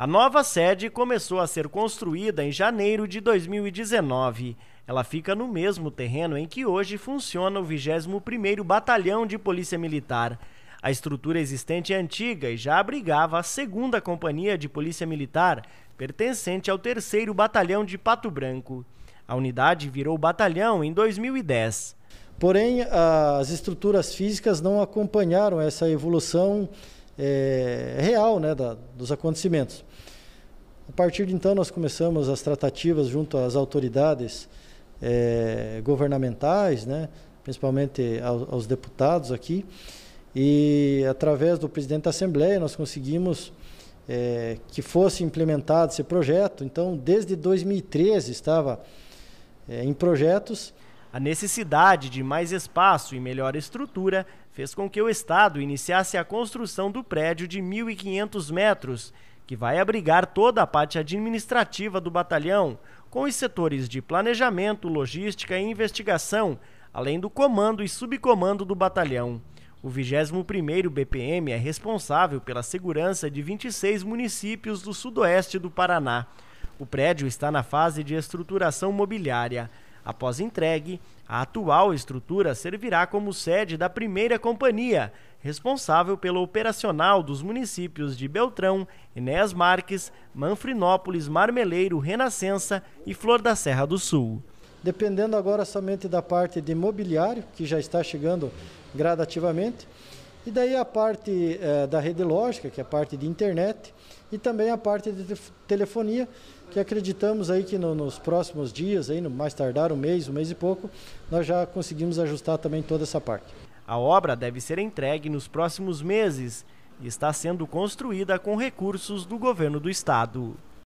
A nova sede começou a ser construída em janeiro de 2019. Ela fica no mesmo terreno em que hoje funciona o 21º Batalhão de Polícia Militar. A estrutura existente é antiga e já abrigava a 2 Companhia de Polícia Militar, pertencente ao 3 Batalhão de Pato Branco. A unidade virou batalhão em 2010. Porém, as estruturas físicas não acompanharam essa evolução é, é, real né, da, dos acontecimentos. A partir de então, nós começamos as tratativas junto às autoridades é, governamentais, né, principalmente aos, aos deputados aqui, e através do presidente da Assembleia nós conseguimos é, que fosse implementado esse projeto. Então, desde 2013 estava é, em projetos a necessidade de mais espaço e melhor estrutura fez com que o Estado iniciasse a construção do prédio de 1.500 metros, que vai abrigar toda a parte administrativa do batalhão, com os setores de planejamento, logística e investigação, além do comando e subcomando do batalhão. O 21º BPM é responsável pela segurança de 26 municípios do sudoeste do Paraná. O prédio está na fase de estruturação mobiliária. Após entregue, a atual estrutura servirá como sede da primeira companhia, responsável pelo operacional dos municípios de Beltrão, Enéas Marques, Manfrinópolis, Marmeleiro, Renascença e Flor da Serra do Sul. Dependendo agora somente da parte de mobiliário, que já está chegando gradativamente, e daí a parte é, da rede lógica, que é a parte de internet, e também a parte de telefonia, que acreditamos aí que no, nos próximos dias, aí no mais tardar um mês, um mês e pouco, nós já conseguimos ajustar também toda essa parte. A obra deve ser entregue nos próximos meses e está sendo construída com recursos do governo do estado.